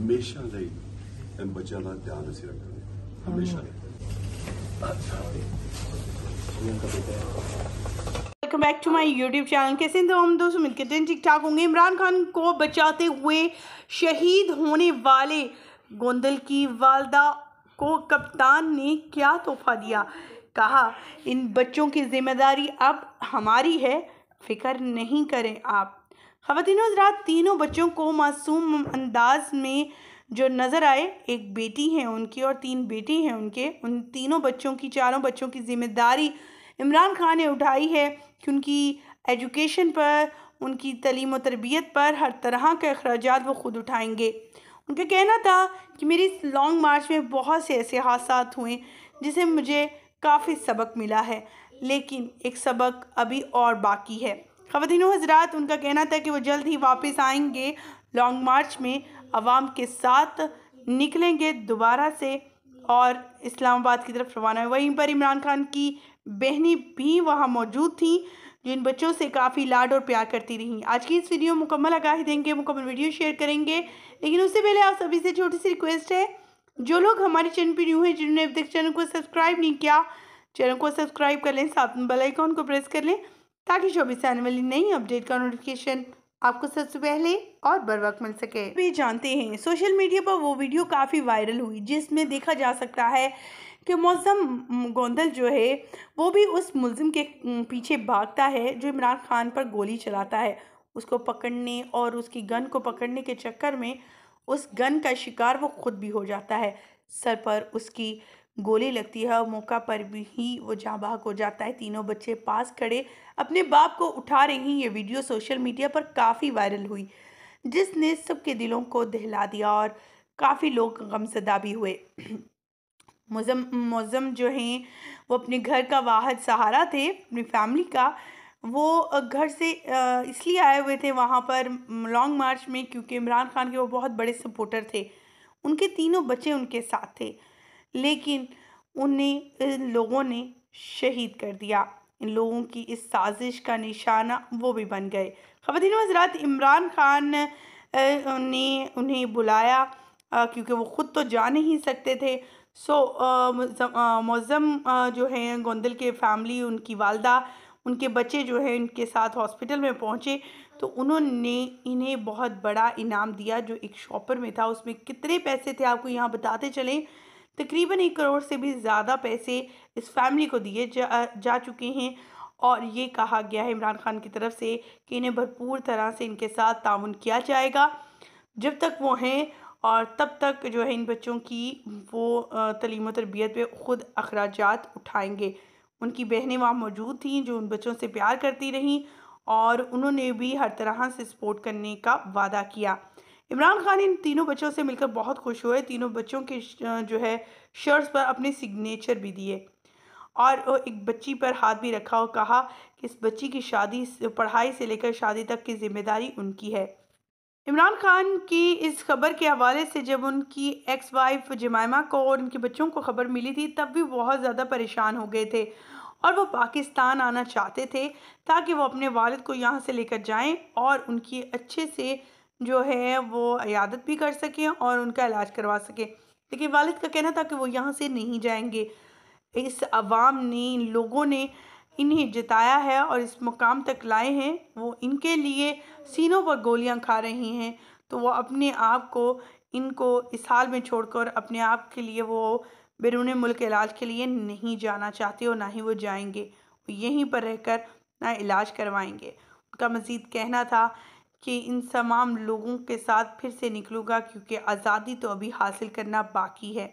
हमेशा ਲਈ इन बच्चों का ध्यान अस ਰੱਖਾਂਗੇ हमेशा welcome back to my YouTube channel कैसे हम दोस्तों मिलकर दिन ठीक ठाक होंगे इमरान खान को बचाते हुए शहीद होने वाले गोंदल की वालदा को कप्तान ने क्या तोहफा दिया कहा इन बच्चों की जिम्मेदारी अब हमारी है फिक्र नहीं करें आप खातिनों रात तीनों बच्चों को मासूम अंदाज में जो नज़र आए एक बेटी हैं उनकी और तीन बेटे हैं उनके उन तीनों बच्चों की चारों बच्चों की जिम्मेदारी इमरान खान ने उठाई है कि उनकी एजुकेशन पर उनकी तलीम तरबियत पर हर तरह के अखराज वो ख़ुद उठाएंगे उनका कहना था कि मेरी इस लॉन्ग मार्च में बहुत से ऐसे हादसा हुए जिसे मुझे काफ़ी सबक मिला है लेकिन एक सबक अभी और बाकी है खातिन हजरात उनका कहना था कि वो जल्द ही वापस आएंगे लॉन्ग मार्च में आवाम के साथ निकलेंगे दोबारा से और इस्लामाबाद की तरफ रवाना है वहीं पर इमरान खान की बहनें भी वहाँ मौजूद थीं जिन बच्चों से काफ़ी लाड और प्यार करती रहीं आज की इस वीडियो मुकम्मल आगाही देंगे मुकम्मल वीडियो शेयर करेंगे लेकिन उससे पहले आप सभी से छोटी सी रिक्वेस्ट है जो लोग हमारे चैनल पर न्यू हैं जिन्होंने अभी तक चैनल को सब्सक्राइब नहीं किया चैनल को सब्सक्राइब कर लें साथ में बेलाइकॉन को प्रेस कर लें ताकि चौबीस आने वाली नई अपडेट का नोटिफिकेशन आपको सबसे पहले और बर वक्त मिल सके भी जानते हैं सोशल मीडिया पर वो वीडियो काफ़ी वायरल हुई जिसमें देखा जा सकता है कि मौसम गोंदल जो है वो भी उस मुलिम के पीछे भागता है जो इमरान खान पर गोली चलाता है उसको पकड़ने और उसकी गन को पकड़ने के चक्कर में उस गन का शिकार वो खुद भी हो जाता है सर पर उसकी गोली लगती है और मौका पर भी ही वो जहाँ बाहक हो जाता है तीनों बच्चे पास खड़े अपने बाप को उठा रहे हैं ये वीडियो सोशल मीडिया पर काफ़ी वायरल हुई जिसने सबके दिलों को दहला दिया और काफ़ी लोग गमसदा भी हुए मोजम मोजम जो हैं वो अपने घर का वाहद सहारा थे अपनी फैमिली का वो घर से इसलिए आए हुए थे वहाँ पर लॉन्ग मार्च में क्योंकि इमरान खान के वो बहुत बड़े सपोर्टर थे उनके तीनों बच्चे उनके साथ थे लेकिन उन्हें इन लोगों ने शहीद कर दिया इन लोगों की इस साजिश का निशाना वो भी बन गए ख़बीन हजरात इमरान खान ने उन्हें बुलाया क्योंकि वो ख़ुद तो जा नहीं सकते थे सो मौज़म जो हैं गोंदल के फैमिली उनकी वालदा उनके बच्चे जो हैं उनके साथ हॉस्पिटल में पहुँचे तो उन्होंने इन्हें बहुत बड़ा इनाम दिया जो एक शॉपर में था उसमें कितने पैसे थे आपको यहाँ बताते चलें तकरीबन एक करोड़ से भी ज़्यादा पैसे इस फैमिली को दिए जा, जा चुके हैं और ये कहा गया है इमरान खान की तरफ से कि इन्हें भरपूर तरह से इनके साथ ताउन किया जाएगा जब तक वो हैं और तब तक जो है इन बच्चों की वो तलीम तरबियत पे ख़ुद अखराज उठाएँगे उनकी बहनें वहाँ मौजूद थीं जो उन बच्चों से प्यार करती रहीं और उन्होंने भी हर तरह से सपोर्ट करने का वादा किया इमरान खान इन तीनों बच्चों से मिलकर बहुत खुश हुए तीनों बच्चों के जो है शर्ट्स पर अपने सिग्नेचर भी दिए और एक बच्ची पर हाथ भी रखा और कहा कि इस बच्ची की शादी पढ़ाई से लेकर शादी तक की जिम्मेदारी उनकी है इमरान खान की इस खबर के हवाले से जब उनकी एक्स वाइफ जमाइमा को और उनके बच्चों को खबर मिली थी तब भी बहुत ज़्यादा परेशान हो गए थे और वो पाकिस्तान आना चाहते थे ताकि वो अपने वालिद को यहाँ से लेकर जाएं और उनकी अच्छे से जो है वो अयादत भी कर सकें और उनका इलाज करवा सकें लेकिन वालिद का कहना था कि वो यहाँ से नहीं जाएंगे इस आवाम ने इन लोगों ने इन्हें जिताया है और इस मुकाम तक लाए हैं वो इनके लिए सीनों पर गोलियां खा रही हैं तो वो अपने आप को इनको इस हाल में छोड़कर अपने आप के लिए वो बैरून मुल्क इलाज के लिए नहीं जाना चाहते और ना ही वो जाएंगे यहीं पर रहकर ना इलाज करवाएंगे उनका मज़ीद कहना था कि इन तमाम लोगों के साथ फिर से निकलूंगा क्योंकि आज़ादी तो अभी हासिल करना बाकी है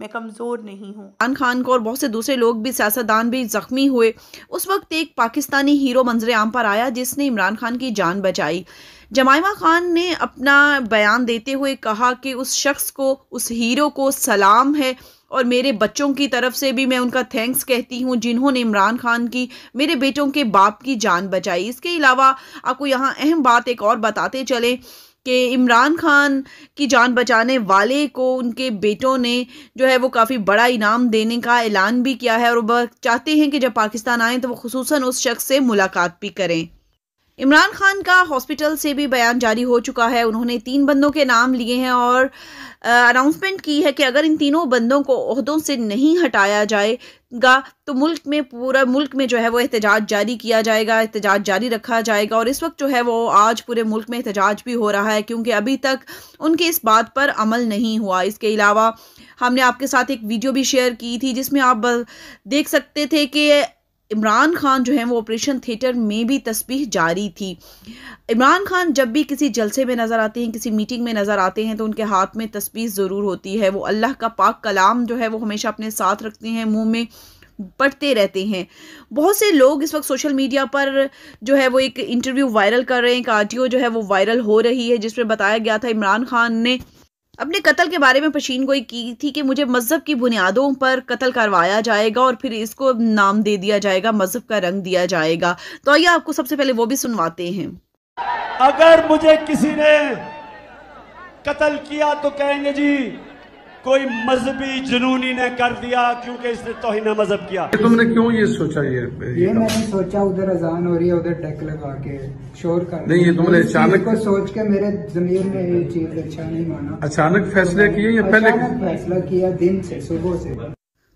मैं कमज़ोर नहीं हूँ खान खान को और बहुत से दूसरे लोग भी सियासतदान भी जख्मी हुए उस वक्त एक पाकिस्तानी हीरो मंजर आम पर आया जिसने इमरान खान की जान बचाई जमाइमा ख़ान ने अपना बयान देते हुए कहा कि उस शख्स को उस हीरो को सलाम है और मेरे बच्चों की तरफ से भी मैं उनका थैंक्स कहती हूँ जिन्होंने इमरान खान की मेरे बेटों के बाप की जान बचाई इसके अलावा आपको यहाँ अहम बात एक और बताते चलें कि इमरान खान की जान बचाने वाले को उनके बेटों ने जो है वो काफ़ी बड़ा इनाम देने का ऐलान भी किया है और वह चाहते हैं कि जब पाकिस्तान आएँ तो वो खसूस उस शख्स से मुलाकात भी करें इमरान खान का हॉस्पिटल से भी बयान जारी हो चुका है उन्होंने तीन बंदों के नाम लिए हैं और अनाउंसमेंट की है कि अगर इन तीनों बंदों को अहदों से नहीं हटाया जाएगा तो मुल्क में पूरा मुल्क में जो है वो एहतजाज जारी किया जाएगा एहतजाज जारी रखा जाएगा और इस वक्त जो है वो आज पूरे मुल्क में एहतजाज भी हो रहा है क्योंकि अभी तक उनके इस बात पर अमल नहीं हुआ इसके अलावा हमने आपके साथ एक वीडियो भी शेयर की थी जिसमें आप देख सकते थे कि इमरान खान जो है वो ऑपरेशन थिएटर में भी तस्वीर जारी थी इमरान खान जब भी किसी जलसे में नज़र आते हैं किसी मीटिंग में नज़र आते हैं तो उनके हाथ में तस्वीर ज़रूर होती है वो अल्लाह का पाक कलाम जो है वो हमेशा अपने साथ रखते हैं मुँह में पढ़ते रहते हैं बहुत से लोग इस वक्त सोशल मीडिया पर जो है वो एक इंटरव्यू वायरल कर रहे हैं एक आडियो जो है वो वायरल हो रही है जिसमें बताया गया था इमरान खान ने अपने कत्ल के बारे में पशीन गोई की थी कि मुझे मजहब की बुनियादों पर कत्ल करवाया जाएगा और फिर इसको नाम दे दिया जाएगा मजहब का रंग दिया जाएगा तो आइए आपको सबसे पहले वो भी सुनवाते हैं अगर मुझे किसी ने कत्ल किया तो कहेंगे जी कोई मजहबी जुनूनी ने कर दिया क्योंकि इसने तो ही ना मजहब किया तुमने क्यों ये सोचा ये ये मैंने सोचा उधर अजान हो रही है उधर टेक लगा के शोर कर नहीं ये तुमने अचानक को सोच के मेरे जमीर ने ये चीज अच्छा नहीं माना अचानक फैसला किया या पहले फैसला किया दिन से सुबह से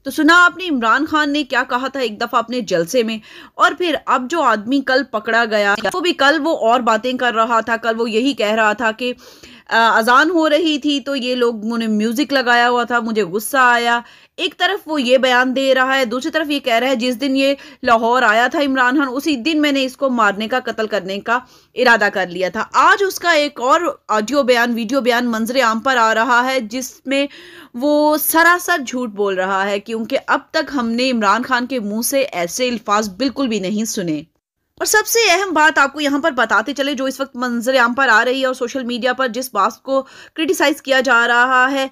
तो सुना आपने इमरान खान ने क्या कहा था एक दफा अपने जलसे में और फिर अब जो आदमी कल पकड़ा गया वो भी कल वो और बातें कर रहा था कल वो यही कह रहा था कि अजान हो रही थी तो ये लोग उन्होंने म्यूज़िक लगाया हुआ था मुझे गुस्सा आया एक तरफ वो ये बयान दे रहा है दूसरी तरफ ये कह रहा है जिस दिन ये लाहौर आया था इमरान खान उसी दिन मैंने इसको मारने का कत्ल करने का इरादा कर लिया था आज उसका एक और ऑडियो बयान वीडियो बयान मंजर आम पर आ रहा है जिसमें वो सरासर झूठ बोल रहा है क्योंकि अब तक हमने इमरान खान के मुंह से ऐसे अल्फाज बिल्कुल भी नहीं सुने और सबसे अहम बात आपको यहाँ पर बताते चले जो इस वक्त मंजर आम पर आ रही है और सोशल मीडिया पर जिस बात को क्रिटिसाइज़ किया जा रहा है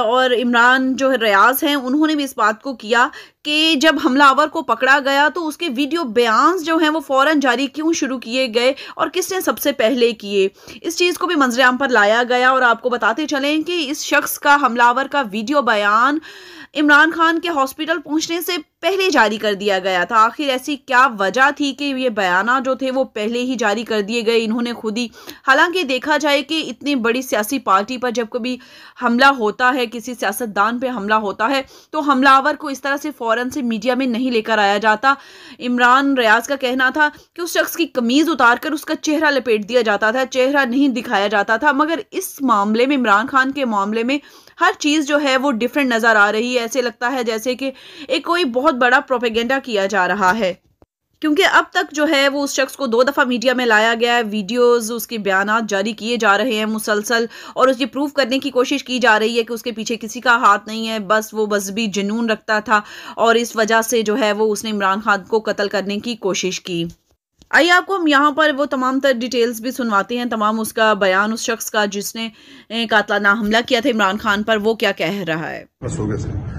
और इमरान जो है रियाज हैं उन्होंने भी इस बात को किया कि जब हमलावर को पकड़ा गया तो उसके वीडियो बयान जो हैं वो फ़ौरन जारी क्यों शुरू किए गए और किसने सबसे पहले किए इस चीज़ को भी मंजरेआम पर लाया गया और आपको बताते चलें कि इस शख्स का हमलावर का वीडियो बयान इमरान खान के हॉस्पिटल पहुंचने से पहले जारी कर दिया गया था आखिर ऐसी क्या वजह थी कि ये बयाना जो थे वो पहले ही जारी कर दिए गए इन्होंने खुद ही हालांकि देखा जाए कि इतनी बड़ी सियासी पार्टी पर जब कभी हमला होता है किसी सियासतदान पर हमला होता है तो हमलावर को इस तरह से फौर फ़ौरन से मीडिया में नहीं लेकर आया जाता इमरान रियाज का कहना था कि उस शख्स की कमीज़ उतार कर उसका चेहरा लपेट दिया जाता था चेहरा नहीं दिखाया जाता था मगर इस मामले में इमरान खान के मामले में हर चीज़ जो है वो डिफरेंट नज़र आ रही है ऐसे लगता है जैसे कि एक कोई बहुत बड़ा प्रोपेगेंडा किया जा रहा है क्योंकि अब तक जो है वो उस शख्स को दो दफ़ा मीडिया में लाया गया है वीडियोस उसके बयान जारी किए जा रहे हैं मुसलसल और उसकी प्रूव करने की कोशिश की जा रही है कि उसके पीछे किसी का हाथ नहीं है बस वो मजहबी जुनून रखता था और इस वजह से जो है वो उसने इमरान खान को कत्ल करने की कोशिश की आइए आपको हम यहाँ पर वो तमाम तर डिटेल्स भी सुनवाते हैं तमाम उसका बयान उस शख्स का जिसने कातलाना हमला किया था इमरान खान पर वो क्या कह रहा है